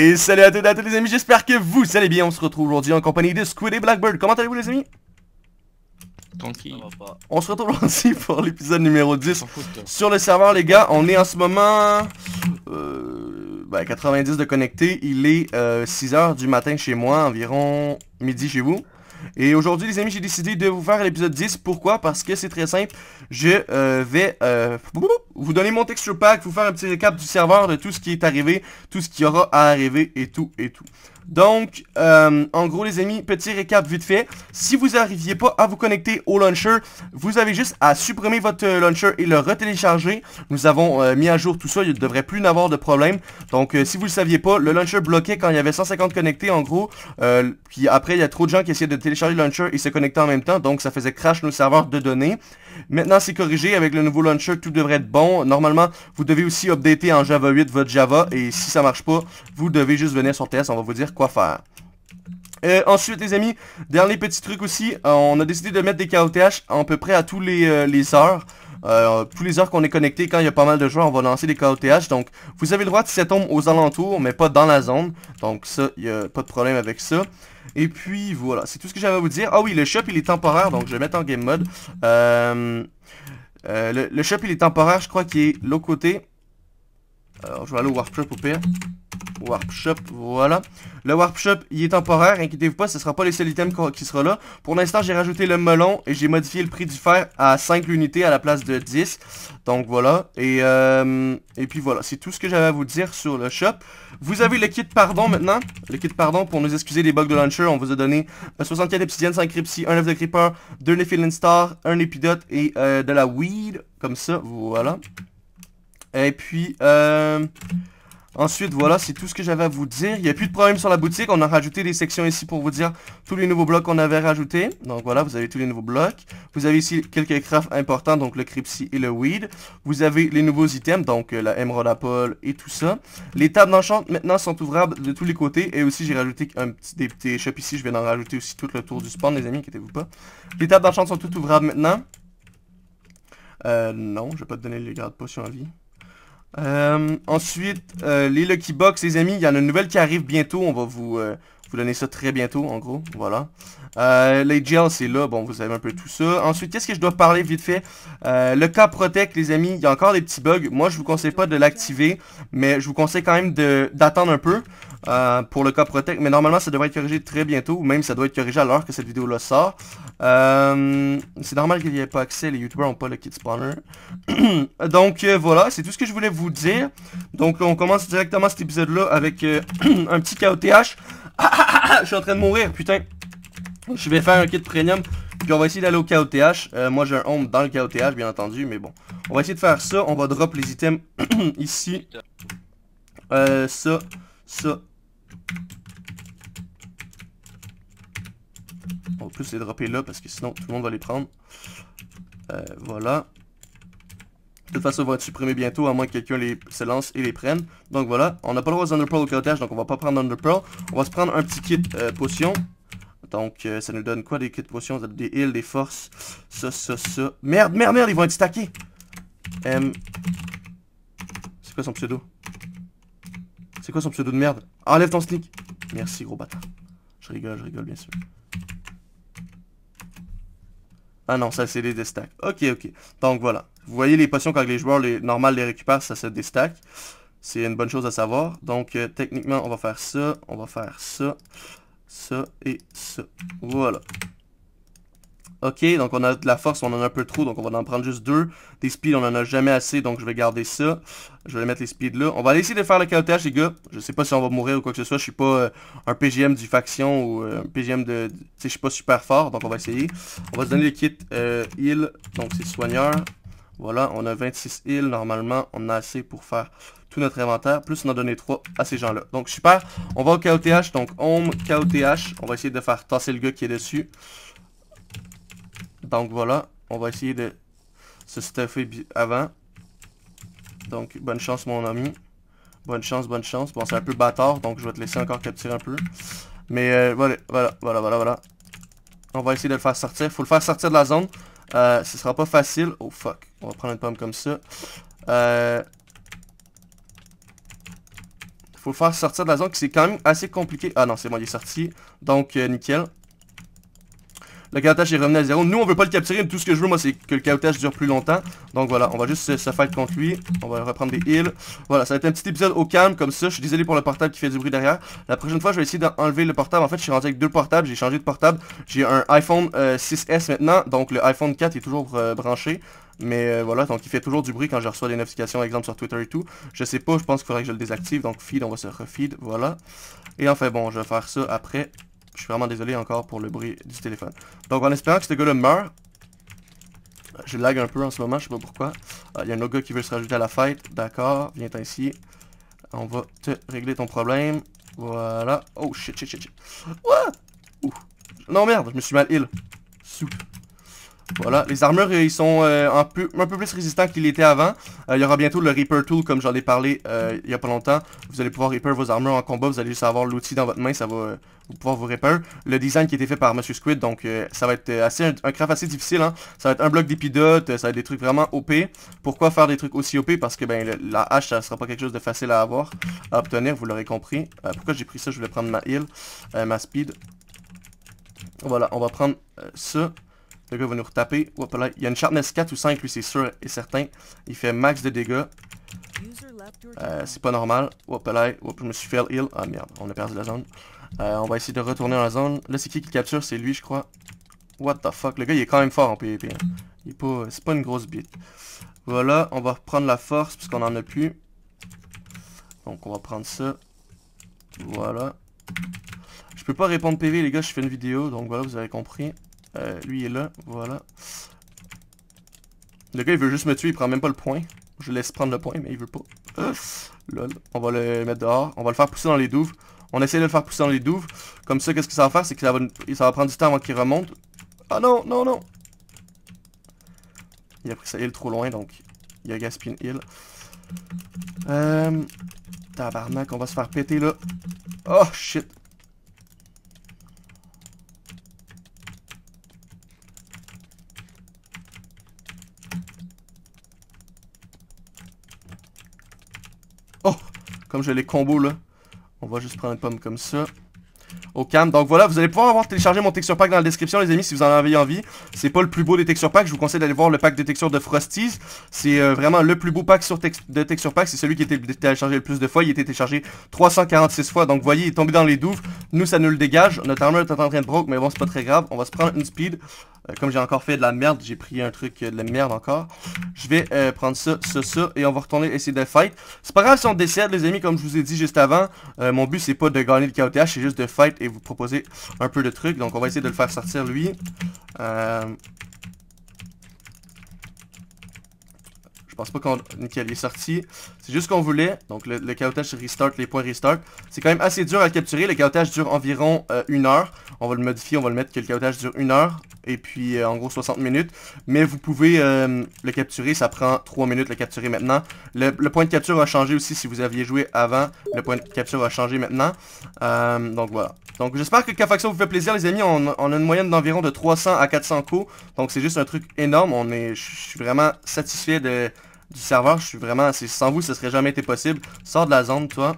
Et salut à toutes à tous les amis, j'espère que vous allez bien. On se retrouve aujourd'hui en compagnie de Squid et Blackbird. Comment allez-vous les amis Tranquille. On se retrouve aussi pour l'épisode numéro 10 sur le serveur les gars. On est en ce moment... Euh, 90 ben, de connecté. Il est 6h euh, du matin chez moi, environ midi chez vous. Et aujourd'hui, les amis, j'ai décidé de vous faire l'épisode 10. Pourquoi? Parce que c'est très simple. Je euh, vais euh, vous donner mon texture pack, vous faire un petit récap du serveur, de tout ce qui est arrivé, tout ce qui aura à arriver et tout et tout. Donc, euh, en gros, les amis, petit récap vite fait. Si vous arriviez pas à vous connecter au launcher, vous avez juste à supprimer votre euh, launcher et le retélécharger. Nous avons euh, mis à jour tout ça, il ne devrait plus n'avoir de problème. Donc, si vous ne le saviez pas, le launcher bloquait quand il y avait 150 connectés, en gros. puis après, il y a trop de gens qui essayaient de télécharger le launcher et se connecter en même temps, donc ça faisait crash nos serveurs de données. Maintenant, c'est corrigé. Avec le nouveau launcher, tout devrait être bon. Normalement, vous devez aussi updater en Java 8 votre Java. Et si ça marche pas, vous devez juste venir sur TS. On va vous dire quoi faire. Euh, ensuite, les amis, dernier petit truc aussi, euh, on a décidé de mettre des KOTH à peu près à tous les, euh, heures. tous les heures qu'on est connecté, quand il y a pas mal de joueurs, on va lancer des KOTH. Donc, vous avez le droit de 7 tombes aux alentours, mais pas dans la zone. Donc, ça, il n'y a pas de problème avec ça. Et puis voilà, c'est tout ce que j'avais à vous dire. Ah oui, le shop il est temporaire, donc je vais mettre en game mode. Euh, euh, le, le shop il est temporaire, je crois qu'il est l'autre côté. Alors, je vais aller au Warp Shop au pire. Warp Shop, voilà. Le Warp Shop, il est temporaire, inquiétez-vous pas, ce sera pas les seuls items qui sera là. Pour l'instant, j'ai rajouté le melon et j'ai modifié le prix du fer à 5 unités à la place de 10. Donc voilà, et, euh, et puis voilà, c'est tout ce que j'avais à vous dire sur le shop. Vous avez le kit pardon maintenant, le kit pardon pour nous excuser des bugs de launcher. On vous a donné 64 euh, obsidiennes, 5 crypsi, un œuf de creeper, 2 Nephilim Star, 1 épidote et euh, de la weed, comme ça, voilà. Et puis, euh, ensuite, voilà, c'est tout ce que j'avais à vous dire. Il n'y a plus de problème sur la boutique. On a rajouté des sections ici pour vous dire tous les nouveaux blocs qu'on avait rajoutés. Donc voilà, vous avez tous les nouveaux blocs. Vous avez ici quelques crafts importants, donc le Cripsy et le Weed. Vous avez les nouveaux items, donc euh, la Emerald Apple et tout ça. Les tables d'enchant maintenant sont ouvrables de tous les côtés. Et aussi, j'ai rajouté un petit, des petits shops ici. Je vais en rajouter aussi tout le tour du spawn, les amis, inquiétez-vous pas. Les tables d'enchant sont toutes ouvrables maintenant. Euh, non, je vais pas te donner les garde potions à vie. Euh, ensuite, euh, les Lucky Box, les amis, il y en a une nouvelle qui arrive bientôt. On va vous euh, je vous donner ça très bientôt, en gros. Voilà. Euh, les gels, c'est là. Bon, vous avez un peu tout ça. Ensuite, qu'est-ce que je dois parler vite fait? Euh, le cas Protect, les amis, il y a encore des petits bugs. Moi, je vous conseille pas de l'activer, mais je vous conseille quand même d'attendre un peu euh, pour le cas Protect. Mais normalement, ça devrait être corrigé très bientôt, ou même ça doit être corrigé à l'heure que cette vidéo-là sort. c'est normal qu'il n'y ait pas accès, les youtubeurs ont pas le kit spawner. Donc, voilà, c'est tout ce que je voulais vous dire. Donc, on commence directement cet épisode-là avec un petit KOTH. je suis en train de mourir, putain. Je vais faire un kit premium. Puis on va essayer d'aller au KOTH. Euh, moi, j'ai un home dans le KOTH, bien entendu. Mais bon, on va essayer de faire ça. On va drop les items ici. Euh, ça, ça. On va plus les dropper là parce que sinon tout le monde va les prendre. Euh, voilà. De toute façon, ils vont être supprimés bientôt, à moins que quelqu'un les se lance et les prenne. Donc voilà, on n'a pas le droit aux Underpearl au cottage, donc on va pas prendre Underpearl. On va se prendre un petit kit euh, potion. Donc euh, ça nous donne quoi des kits potions Des heals, des forces. Ça, ça, ça. Merde, merde, merde, ils vont être stackés. C'est quoi son pseudo C'est quoi son pseudo de merde Enlève ton sneak. Merci, gros bâtard. Je rigole, je rigole, bien sûr. Ah non, ça c'est les stacks. Ok, ok. Donc voilà. Vous voyez les potions quand les joueurs les, normaux les récupèrent, ça se déstack. C'est une bonne chose à savoir. Donc euh, techniquement, on va faire ça, on va faire ça, ça et ça. Voilà. Ok, donc on a de la force, on en a un peu trop, donc on va en prendre juste deux. Des speeds, on en a jamais assez, donc je vais garder ça. Je vais mettre les speeds là. On va essayer de faire le KOTH, les gars. Je sais pas si on va mourir ou quoi que ce soit. Je suis pas euh, un PGM du faction ou euh, un PGM de... Tu sais, je suis pas super fort, donc on va essayer. On va se donner le kit heal, donc c'est soigneur. Voilà, on a 26 îles. Normalement, on a assez pour faire tout notre inventaire. Plus, on a donné 3 à ces gens-là. Donc, super. On va au KOTH. Donc, home, KOTH. On va essayer de faire tasser le gars qui est dessus. Donc, voilà. On va essayer de se stuffer avant. Donc, bonne chance, mon ami. Bonne chance, bonne chance. Bon, c'est un peu bâtard, donc je vais te laisser encore capturer un peu. Mais voilà, voilà, voilà, voilà, voilà. On va essayer de le faire sortir. Faut le faire sortir de la zone. Euh, ce sera pas facile. Oh fuck. On va prendre une pomme comme ça. Euh... Faut faire sortir de la zone c'est quand même assez compliqué. Ah non, c'est moi qui est sorti. Donc, euh, nickel. Le caoutchouc est revenu à zéro. Nous, on veut pas le capturer. Tout ce que je veux, moi, c'est que le caoutchouc dure plus longtemps. Donc voilà, on va juste se fight contre lui. On va reprendre des heals. Voilà, ça va être un petit épisode au calme, comme ça. Je suis désolé pour le portable qui fait du bruit derrière. La prochaine fois, je vais essayer d'enlever le portable. En fait, je suis rendu avec deux portables. J'ai changé de portable. J'ai un iPhone 6S euh, maintenant. Donc le iPhone 4 est toujours euh, branché. Mais euh, voilà, donc il fait toujours du bruit quand je reçois des notifications, exemple sur Twitter et tout. Je sais pas, je pense qu'il faudrait que je le désactive. Donc feed, on va se refeed, voilà. Et enfin bon, je vais faire ça après. Je suis vraiment désolé encore pour le bruit du téléphone. Donc en espérant que ce gars-là meurt, je lag un peu en ce moment, je sais pas pourquoi. Il euh, y a un autre gars qui veut se rajouter à la fête. D'accord, viens ici. On va te régler ton problème. Voilà. Oh shit, shit, shit, shit. What? Non merde, je me suis mal heal. Soup. Voilà, les armures, euh, ils sont euh, un, peu, un peu plus résistants qu'ils était avant. Euh, il y aura bientôt le Reaper Tool, comme j'en ai parlé il y a pas longtemps. Vous allez pouvoir Reaper vos armures en combat, vous allez juste avoir l'outil dans votre main, ça va vous pouvoir vous Reaper. Le design qui a été fait par Monsieur Squid, donc ça va être assez un, craft assez difficile. Hein. Ça va être un bloc d'épidote, ça va être des trucs vraiment OP. Pourquoi faire des trucs aussi OP Parce que ben la hache, ça sera pas quelque chose de facile à avoir, à obtenir, vous l'aurez compris. pourquoi j'ai pris ça Je voulais prendre ma heal, ma speed. Voilà, on va prendre ça. Le gars va nous retaper. il y a une sharpness 4 ou 5, lui, c'est sûr et certain. Il fait max de dégâts. Euh, c'est pas normal. là, je me suis fait heal. Ah merde, on a perdu la zone. Euh, on va essayer de retourner dans la zone. Là, c'est qui qui capture C'est lui, je crois. What the fuck, le gars, il est quand même fort en PvP. Hein. C'est pas une grosse bite. Voilà, on va reprendre la force, puisqu'on en a plus. Donc, on va prendre ça. Voilà. Je peux pas répondre PV, les gars, je fais une vidéo, donc voilà, vous avez compris. Euh, lui est là, voilà. Le gars, il veut juste me tuer, il prend même pas le point. Je laisse prendre le point, mais il veut pas. Euh, lol. On va le mettre dehors. On va le faire pousser dans les douves. On essaie de le faire pousser dans les douves. Comme ça, qu'est-ce que ça va faire C'est que ça va, prendre du temps avant qu'il remonte. Ah non, non, non Il a pris sa île trop loin, donc il a gaspillé une île. Euh, tabarnak, on va se faire péter là. Oh shit j'ai les combos là, on va juste prendre une pomme comme ça au calme. Donc voilà, vous allez pouvoir avoir téléchargé mon texture pack dans la description, les amis, si vous en avez envie. C'est pas le plus beau des texture packs, je vous conseille d'aller voir le pack de textures de Frosties. C'est euh, vraiment le plus beau pack sur de texture pack, c'est celui qui était téléchargé le plus de fois. Il était téléchargé 346 fois, donc voyez, il est tombé dans les douves. Nous, ça nous le dégage. Notre armure est en train de broke, mais bon, c'est pas très grave. On va se prendre une speed. Euh, comme j'ai encore fait de la merde, j'ai pris un truc euh, de la merde encore. Je vais prendre ça, ça, ça, et on va retourner essayer de fight. C'est pas grave si on décède, les amis, comme je vous ai dit juste avant. mon but, c'est pas de gagner le KOTH, c'est juste de et vous proposer un peu de trucs. Donc on va essayer de le faire sortir lui. Euh, je pense pas qu'on... Nickel, est sorti. C'est juste ce qu'on voulait. Donc le, le restart, les points restart. C'est quand même assez dur à capturer. Le chaotage dure environ euh, une heure. On va le modifier, on va le mettre que le chaotage dure une heure. Et puis euh, en gros 60 minutes. Mais vous pouvez euh, le capturer, ça prend 3 minutes le capturer maintenant. Le, point de capture a changé aussi si vous aviez joué avant. Le point de capture a changer maintenant. donc voilà. Donc j'espère que k vous fait plaisir les amis. On, a une moyenne d'environ de 300 à 400 coups. Donc c'est juste un truc énorme. On est, je suis vraiment satisfait de du serveur. Je suis vraiment... Sans vous, ça serait jamais été possible. Sors de la zone, toi.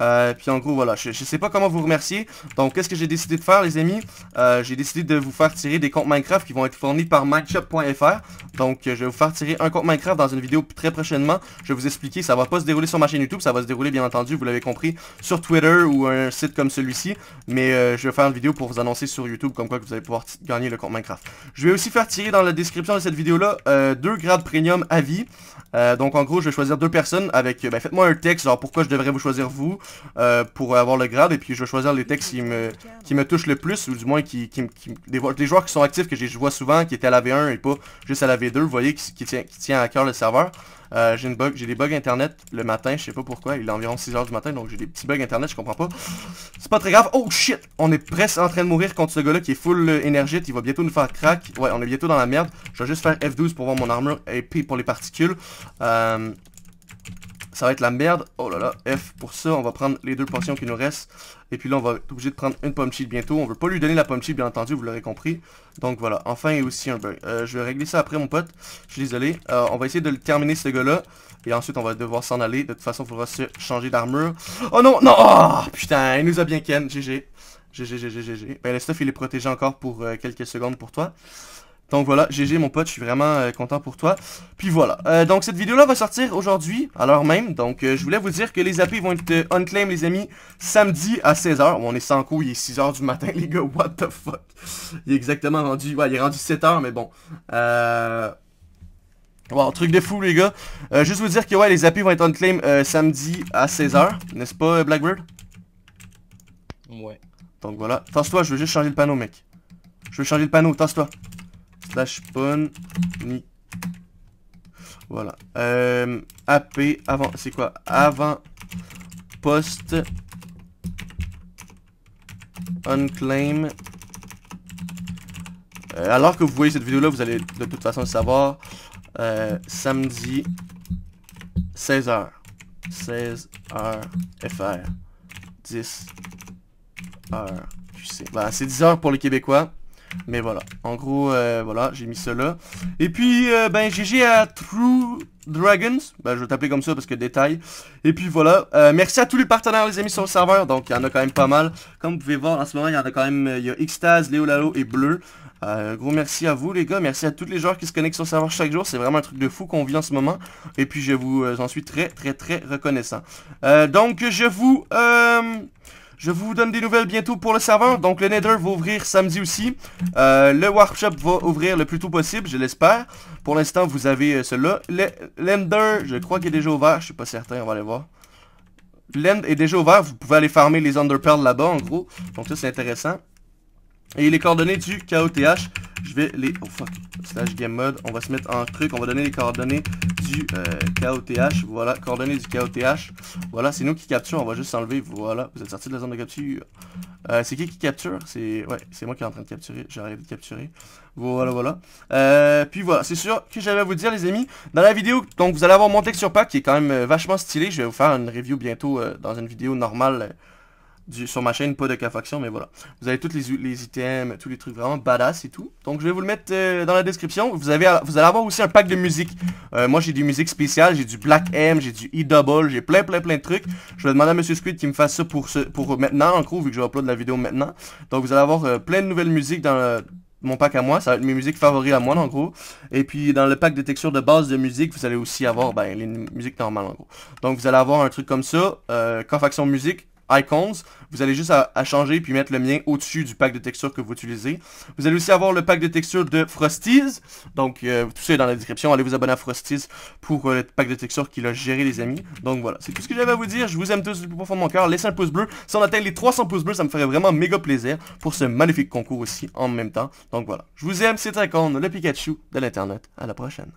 Euh, puis en gros voilà, je, sais pas comment vous remercier Donc qu'est-ce que j'ai décidé de faire les amis euh, J'ai décidé de vous faire tirer des comptes Minecraft qui vont être fournis par Mineshop.fr Donc euh, je vais vous faire tirer un compte Minecraft dans une vidéo très prochainement Je vais vous expliquer, ça va pas se dérouler sur ma chaîne YouTube Ça va se dérouler bien entendu, vous l'avez compris, sur Twitter ou un site comme celui-ci Mais euh, je vais faire une vidéo pour vous annoncer sur YouTube comme quoi que vous allez pouvoir gagner le compte Minecraft Je vais aussi faire tirer dans la description de cette vidéo là deux grades premium à vie euh, donc en gros, je vais choisir deux personnes avec... Euh, ben, faites-moi un texte, genre pourquoi je devrais vous choisir vous euh, pour avoir le grade. Et puis je vais choisir les textes qui me, qui me touchent le plus, ou du moins qui, qui, des, joueurs qui sont actifs, que je vois souvent, qui étaient à la V1 et pas juste à la V2. Vous voyez, qui, qui, tient, qui tient à cœur le serveur. Euh, j'ai des bugs internet le matin, je sais pas pourquoi, il est environ 6h du matin, donc j'ai des petits bugs internet, je comprends pas. C'est pas très grave. Oh shit! On est presque en train de mourir contre ce gars-là qui est full euh, énergite, il va bientôt nous faire crack. Ouais, on est bientôt dans la merde. Je vais juste faire F12 pour voir mon armure et P pour les particules. Euh... Ça va être la merde. Oh là là, F pour ça. On va prendre les deux potions qui nous restent. Et puis là, on va être obligé de prendre une pomme cheat bientôt. On veut pas lui donner la pomme cheat, bien entendu, vous l'aurez compris. Donc voilà, enfin, il y a aussi un bug. Euh, je vais régler ça après, mon pote. Je suis désolé. Euh, on va essayer de le terminer, ce gars-là. Et ensuite, on va devoir s'en aller. De toute façon, il faudra se changer d'armure. Oh non, non ah, Putain, il nous a bien ken. GG. GG, GG, GG. Ben, le stuff, il est protégé encore pour euh, quelques secondes pour toi. Donc voilà, GG mon pote, je suis vraiment euh, content pour toi. Puis voilà, euh, donc cette vidéo-là va sortir aujourd'hui, à l'heure même. Donc euh, je voulais vous dire que les AP vont être unclaim les amis, samedi à 16h. Bon, on est sans coup, il est 6h du matin les gars, what the fuck. Il est exactement rendu, ouais, il est rendu 7h, mais bon. Euh... Wow, truc de fou les gars. juste vous dire que ouais, les AP vont être unclaim samedi à 16h, n'est-ce pas Blackbird Ouais. Donc voilà, tasse-toi, je veux juste changer le panneau mec. Je veux changer le panneau, tasse-toi slash ni. Voilà. Euh, AP avant. C'est quoi Avant post unclaim. Euh, alors que vous voyez cette vidéo là, vous allez de toute façon le savoir. Euh, samedi 16h. 16h FR. 10h sais c'est 10h pour les Québécois. Mais voilà, en gros, euh, voilà, j'ai mis cela. Et puis, euh, ben, GG à True Dragons. Ben, je vais t'appeler comme ça parce que détail. Et puis voilà, euh, merci à tous les partenaires, les amis, sur le serveur. Donc, il y en a quand même pas mal. Comme vous pouvez voir, en ce moment, il y en a quand même, il y a Extase, Léo Lalo et Bleu. gros merci à vous les gars, merci à tous les joueurs qui se connectent sur le serveur chaque jour, c'est vraiment un truc de fou qu'on vit en ce moment, et puis je vous, en suis très très très reconnaissant. donc je vous, je vous donne des nouvelles bientôt pour le serveur. Donc le Nether va ouvrir samedi aussi. Euh, le workshop va ouvrir le plus tôt possible, je l'espère. Pour l'instant, vous avez euh, cela. L'Ender, je crois qu'il est déjà ouvert. Je suis pas certain, on va aller voir. L'end est déjà ouvert, vous pouvez aller farmer les underpearls là-bas en gros. Donc ça c'est intéressant. Et les coordonnées du KOTH, je vais les... Oh fuck, slash game mode, on va se mettre en truc, on va donner les coordonnées du KOTH, euh, voilà, coordonnées du KOTH, voilà, c'est nous qui capture, on va juste s'enlever, voilà, vous êtes sorti de la zone de capture, euh, c'est qui qui capture, c'est, ouais, c'est moi qui est en train de capturer, j'arrive de capturer, voilà, voilà, euh, puis voilà, c'est sûr que j'avais à vous dire les amis, dans la vidéo, donc vous allez avoir mon texture pack qui est quand même vachement stylé, je vais vous faire une review bientôt dans une vidéo normale, sur ma chaîne, pas de K-Faction mais voilà. Vous avez tous les, les, items, tous les trucs vraiment badass et tout. Donc je vais vous le mettre euh, dans la description. Vous, avez, vous allez avoir aussi un pack de musique. Euh, moi j'ai des musiques spéciales, j'ai du Black M, j'ai du E-Double, j'ai plein plein plein de trucs. Je vais demander à Monsieur Squid qu'il me fasse ça pour, pour maintenant, en gros, vu que je vais uploader la vidéo maintenant. Donc vous allez avoir euh, plein de nouvelles musiques dans mon pack à moi, ça va être mes musiques favoris à moi en gros. Et puis dans le pack de textures de base de musique, vous allez aussi avoir ben, les musiques normales en gros. Donc vous allez avoir un truc comme ça, k faction musique, Icons. Vous allez juste à, changer puis mettre le mien au-dessus du pack de textures que vous utilisez. Vous allez aussi avoir le pack de textures de Frosties. Donc, euh, tout ça est dans la description. Allez vous abonner à Frosties pour euh, le pack de textures qu'il a géré, les amis. Donc, voilà. C'est tout ce que j'avais à vous dire. Je vous aime tous du plus profond de mon cœur. Laissez un pouce bleu. Si on atteint les 300 pouces bleus, ça me ferait vraiment méga plaisir pour ce magnifique concours aussi en même temps. Donc, voilà. Je vous aime. C'est Icon, le Pikachu de l'Internet. À la prochaine.